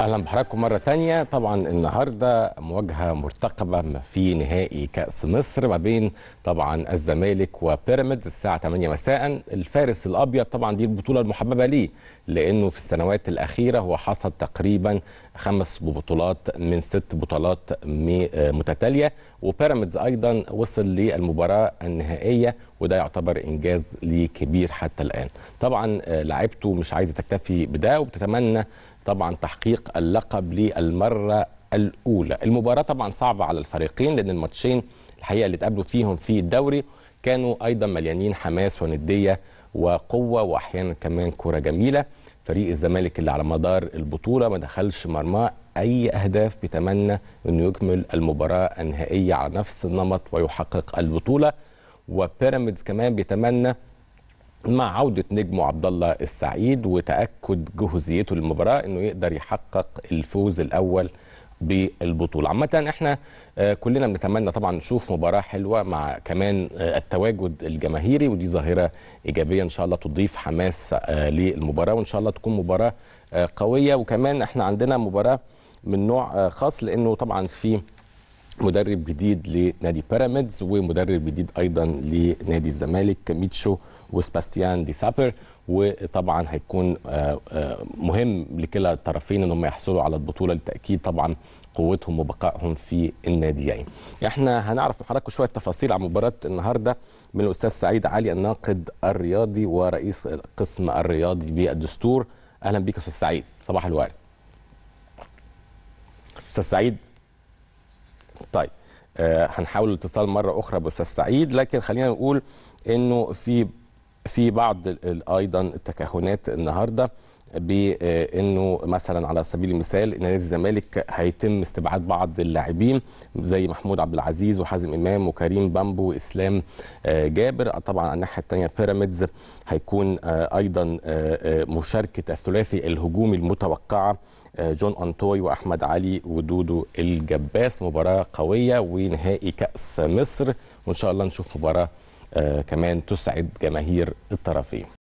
اهلا بحضراتكم مره تانية طبعا النهارده مواجهه مرتقبه في نهائي كاس مصر ما بين طبعا الزمالك وبيراميدز الساعه 8 مساء الفارس الابيض طبعا دي البطوله المحببه ليه لانه في السنوات الاخيره هو حصد تقريبا خمس بطولات من ست بطولات آه، متتاليه وبيراميدز ايضا وصل للمباراه النهائيه وده يعتبر انجاز ليه كبير حتى الان طبعا آه، لعبته مش عايزه تكتفي بده وبتتمنى طبعا تحقيق اللقب للمرة الأولى المباراة طبعا صعبة على الفريقين لأن الماتشين الحقيقة اللي اتقابلوا فيهم في الدوري كانوا أيضا مليانين حماس وندية وقوة وأحيانا كمان كرة جميلة فريق الزمالك اللي على مدار البطولة ما دخلش مرماه أي أهداف بيتمنى أنه يكمل المباراة النهائية على نفس النمط ويحقق البطولة وبيراميدز كمان بيتمنى مع عودة نجمه عبد الله السعيد وتأكد جهوزيته للمباراة انه يقدر يحقق الفوز الأول بالبطولة عامة احنا آه، كلنا بنتمنى طبعا نشوف مباراة حلوة مع كمان آه، التواجد الجماهيري ودي ظاهرة إيجابية إن شاء الله تضيف حماس آه، للمباراة وإن شاء الله تكون مباراة قوية وكمان احنا عندنا مباراة من نوع خاص لأنه طبعا في مدرب جديد لنادي بيراميدز ومدرب جديد ايضا لنادي الزمالك ميتشو وسباستيان دي سابر وطبعا هيكون آه، آه، مهم لكلا الطرفين انهم يحصلوا على البطوله لتاكيد طبعا قوتهم وبقائهم في الناديين. احنا هنعرف من حضراتكم شويه تفاصيل عن مباراه النهارده من الاستاذ سعيد علي الناقد الرياضي ورئيس قسم الرياضي بالدستور. اهلا بيك استاذ سعيد صباح الورد. استاذ سعيد طيب آه، هنحاول الاتصال مره اخرى باستاذ سعيد لكن خلينا نقول انه في في بعض ايضا التكهنات النهارده بانه آه، مثلا على سبيل المثال ان نادي الزمالك هيتم استبعاد بعض اللاعبين زي محمود عبد العزيز وحازم امام وكريم بامبو واسلام آه، جابر طبعا على الناحيه الثانيه بيراميدز هيكون آه، ايضا مشاركه الثلاثي الهجومي المتوقعه جون انتوي واحمد علي ودودو الجباس مباراه قويه ونهائي كاس مصر وان شاء الله نشوف مباراه كمان تسعد جماهير الطرفين